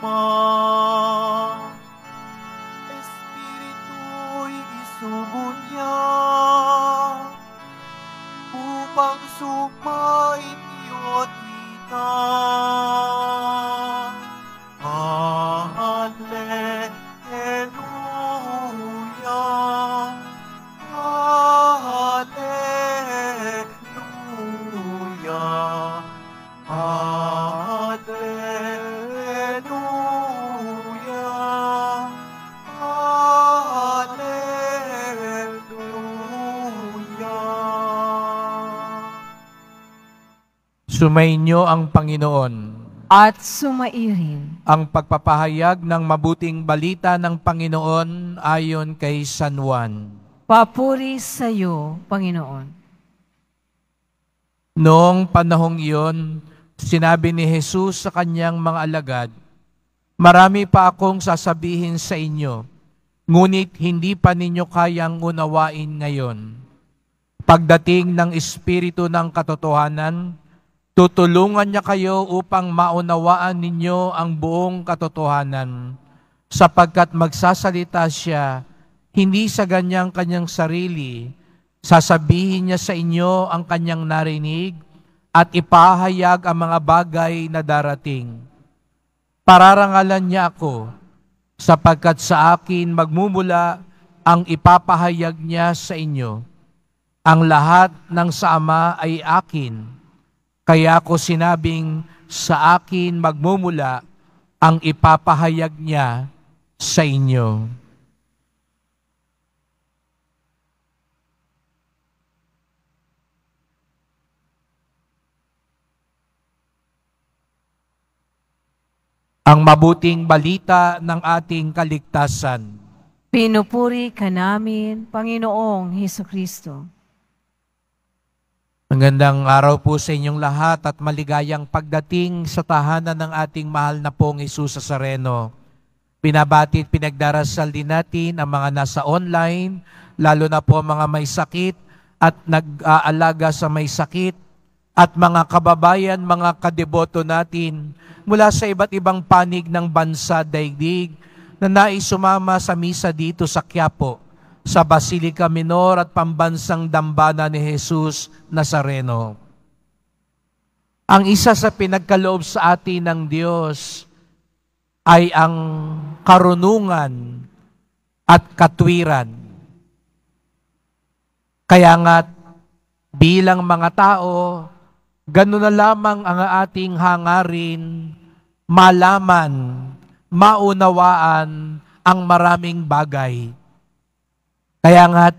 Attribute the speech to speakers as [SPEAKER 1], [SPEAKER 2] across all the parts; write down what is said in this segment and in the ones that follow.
[SPEAKER 1] Oh. Sumainyo ang Panginoon. At sumairin. Ang pagpapahayag ng mabuting balita ng Panginoon ayon kay San Juan. Papuri sa iyo, Panginoon. Noong panahong iyon, sinabi ni Jesus sa kanyang mga alagad, Marami pa akong sasabihin sa inyo, ngunit hindi pa ninyo kayang unawain ngayon. Pagdating ng Espiritu ng Katotohanan, Tutulungan niya kayo upang maunawaan ninyo ang buong katotohanan, sapagkat magsasalita siya hindi sa ganyang kanyang sarili, sasabihin niya sa inyo ang kanyang narinig at ipahayag ang mga bagay na darating. Pararangalan niya ako, sapagkat sa akin magmumula ang ipapahayag niya sa inyo. Ang lahat ng sama ay akin.'" Kaya ako sinabing sa akin magmumula ang ipapahayag niya sa inyo. Ang mabuting balita ng ating kaligtasan. Pinupuri ka namin, Panginoong Heso Kristo. Magandang araw po sa inyong lahat at maligayang pagdating sa tahanan ng ating mahal na pong Isus sa Sareno. Pinabati at pinagdarasal din natin ang mga nasa online, lalo na po mga may sakit at nag-aalaga sa may sakit at mga kababayan, mga kadeboto natin mula sa iba't ibang panig ng bansa daigdig na naisumama sa misa dito sa Quiapo sa Basilica Minor at pambansang dambana ni Jesus Nazareno. Ang isa sa pinagkaloob sa atin ng Diyos ay ang karunungan at katwiran. Kaya nga bilang mga tao, gano'n na lamang ang ating hangarin, malaman, maunawaan ang maraming bagay kaya nga't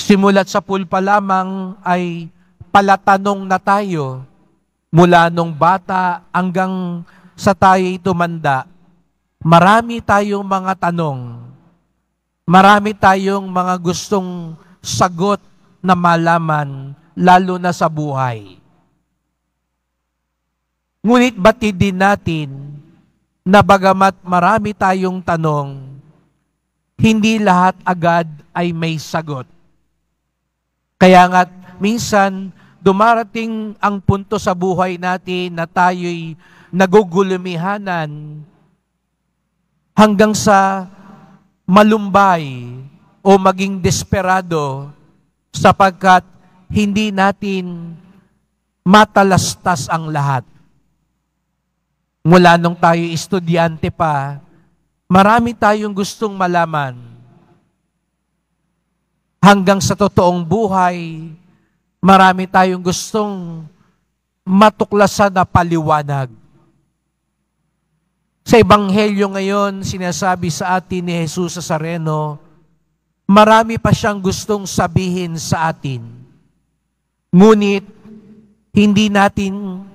[SPEAKER 1] simulat sa pool pa lamang ay palatanong na tayo mula nung bata hanggang sa tayo'y tumanda. Marami tayong mga tanong. Marami tayong mga gustong sagot na malaman, lalo na sa buhay. Ngunit batid din natin na bagamat marami tayong tanong, hindi lahat agad ay may sagot. Kaya nga, minsan, dumarating ang punto sa buhay natin na tayo'y nagugulumihanan hanggang sa malumbay o maging desperado sapagkat hindi natin matalastas ang lahat. Mula nung tayo estudyante pa, Marami tayong gustong malaman hanggang sa totoong buhay, marami tayong gustong matuklasan na paliwanag. Sa Ebanghelyo ngayon, sinasabi sa atin ni Jesus sa Sareno, marami pa siyang gustong sabihin sa atin. Ngunit, hindi natin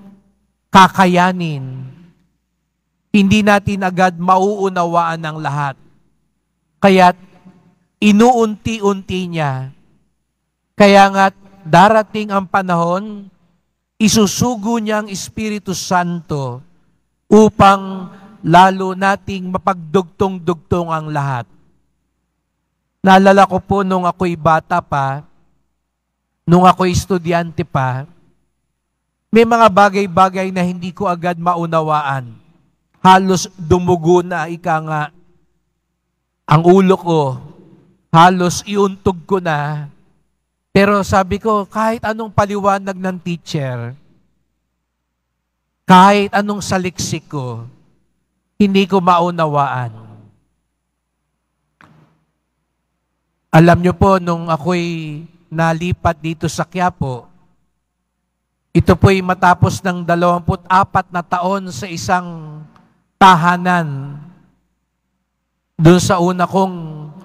[SPEAKER 1] kakayanin hindi natin agad mauunawaan ang lahat. Kaya't inuunti-unti niya. Kaya nga darating ang panahon, isusugo niya ang Espiritu Santo upang lalo nating mapagdugtong-dugtong ang lahat. Naalala ko po nung ako'y bata pa, nung ako'y estudyante pa, may mga bagay-bagay na hindi ko agad maunawaan halos dumugo na ika nga ang ulo ko, halos iuntog ko na. Pero sabi ko, kahit anong paliwanag ng teacher, kahit anong saliksik ko, hindi ko maunawaan. Alam nyo po, nung ako'y nalipat dito sa Quiapo, ito po'y matapos ng 24 na taon sa isang tahanan doon sa una kong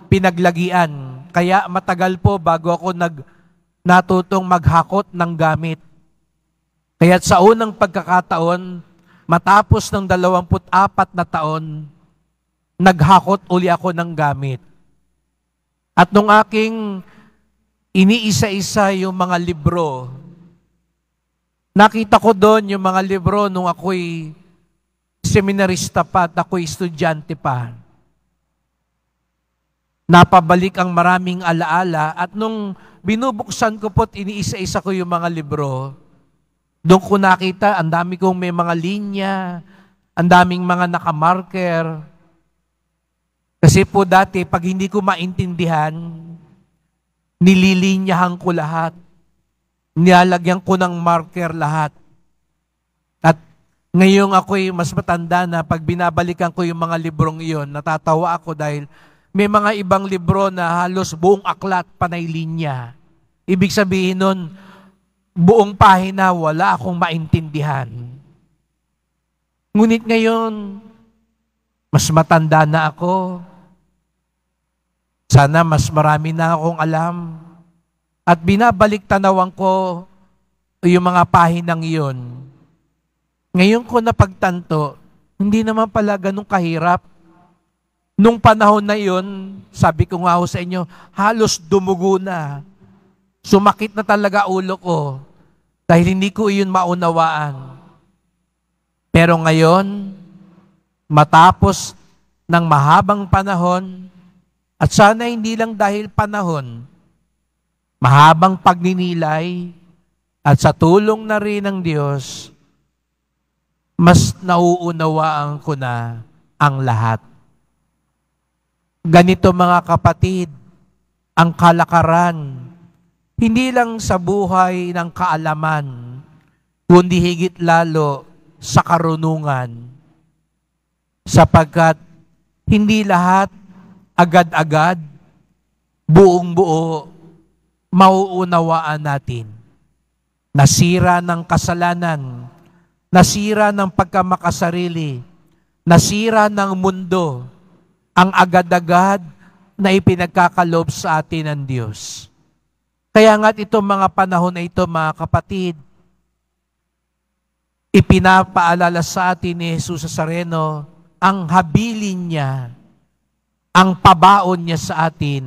[SPEAKER 1] pinaglagian. Kaya matagal po bago ako nag, natutong maghakot ng gamit. Kaya sa unang pagkakataon, matapos ng 24 na taon, naghakot uli ako ng gamit. At nung aking iniisa-isa yung mga libro, nakita ko doon yung mga libro nung ako'y seminarista pa at ako'y estudyante pa. Napabalik ang maraming alaala at nung binubuksan ko po't iniisa-isa ko yung mga libro, doon ko nakita, ang dami kong may mga linya, ang daming mga nakamarker. Kasi po dati, pag hindi ko maintindihan, nililinyahan ko lahat. Nilalagyan ko ng marker lahat. Ngayong ako'y mas matanda na pag binabalikan ko yung mga librong iyon, natatawa ako dahil may mga ibang libro na halos buong aklat panay linya. Ibig sabihin nun, buong pahina wala akong maintindihan. Ngunit ngayon, mas matanda na ako. Sana mas marami na akong alam. At binabalik tanawan ko yung mga pahinang iyon ngayon ko napagtanto, hindi naman pala ganun kahirap. Nung panahon na yon, sabi ko nga ho sa inyo, halos dumugo na. Sumakit na talaga ulo ko dahil hindi ko iyon maunawaan. Pero ngayon, matapos ng mahabang panahon, at sana hindi lang dahil panahon, mahabang pagninilay, at sa tulong na rin ng Diyos, mas nauunawaan ko na ang lahat. Ganito mga kapatid, ang kalakaran, hindi lang sa buhay ng kaalaman, kundi higit lalo sa karunungan. Sapagkat hindi lahat agad-agad, buong-buo, mauunawaan natin. Nasira ng kasalanan, nasira ng pagkamakasarili, nasira ng mundo, ang agad-agad na ipinagkakalob sa atin ng Diyos. Kaya nga't itong mga panahon na ito, mga kapatid, ipinapaalala sa atin ni Jesus Sareno ang habilin niya, ang pabaon niya sa atin,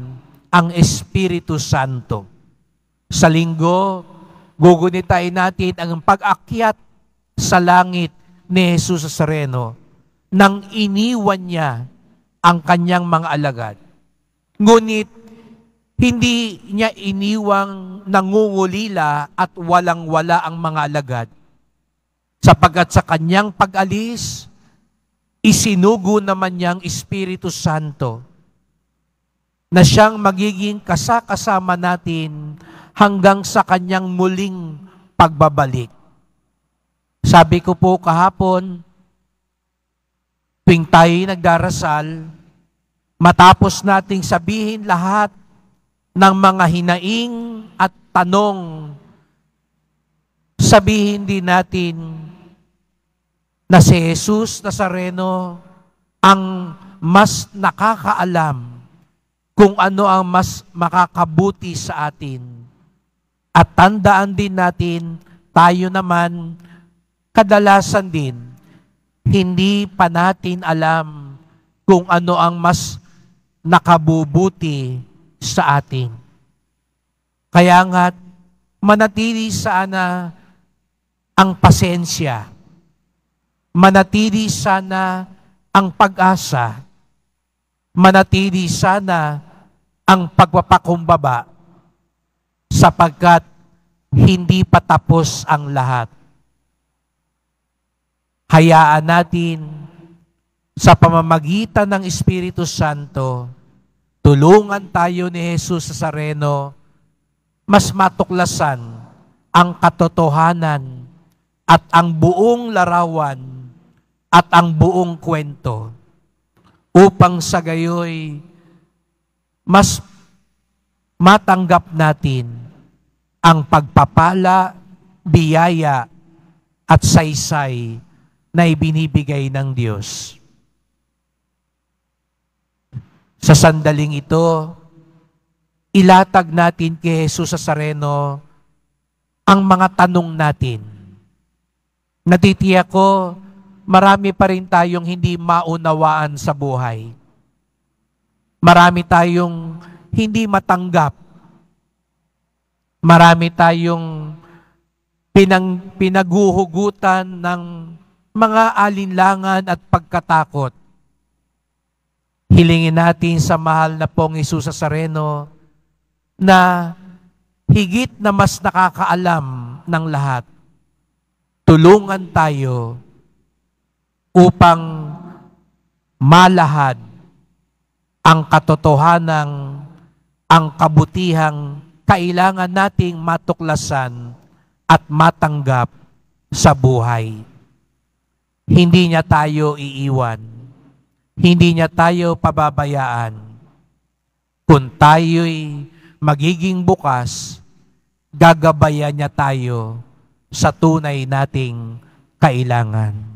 [SPEAKER 1] ang Espiritu Santo. Sa linggo, gugunitain natin ang pag-akyat sa langit ni Jesus Sareno nang iniwan niya ang kanyang mga alagad. Ngunit hindi niya iniwang nangungulila at walang-wala ang mga alagad. Sapagat sa kanyang pag-alis, isinugo naman niyang Espiritu Santo na siyang magiging kasakasama natin hanggang sa kanyang muling pagbabalik. Sabi ko po kahapon, tuwing tayo nagdarasal, matapos nating sabihin lahat ng mga hinaing at tanong, sabihin din natin na si Jesus Nazareno ang mas nakakaalam kung ano ang mas makakabuti sa atin. At tandaan din natin, tayo naman kadalasan din, hindi pa natin alam kung ano ang mas nakabubuti sa atin. Kaya nga, manatili sana ang pasensya. Manatili sana ang pag-asa. Manatili sana ang pagpapakumbaba sapagkat hindi pa tapos ang lahat hayaan natin sa pamamagitan ng Espiritu Santo, tulungan tayo ni Jesus sa Sareno, mas matuklasan ang katotohanan at ang buong larawan at ang buong kwento upang sa gayoy mas matanggap natin ang pagpapala, biyaya at saysay na ibinibigay ng Diyos. Sa sandaling ito, ilatag natin kay Jesus sa Sareno ang mga tanong natin. Natitiyak ko, marami pa rin tayong hindi maunawaan sa buhay. Marami tayong hindi matanggap. Marami tayong pinang, pinaguhugutan ng mga alinlangan at pagkatakot. Hilingin natin sa mahal na pong Isus sa Sareno na higit na mas nakakaalam ng lahat.
[SPEAKER 2] Tulungan
[SPEAKER 1] tayo upang malahad ang katotohanang, ang kabutihang kailangan nating matuklasan at matanggap sa buhay. Hindi niya tayo iiwan. Hindi niya tayo pababayaan. Kung tayo'y magiging bukas, gagabayan niya tayo sa tunay nating kailangan.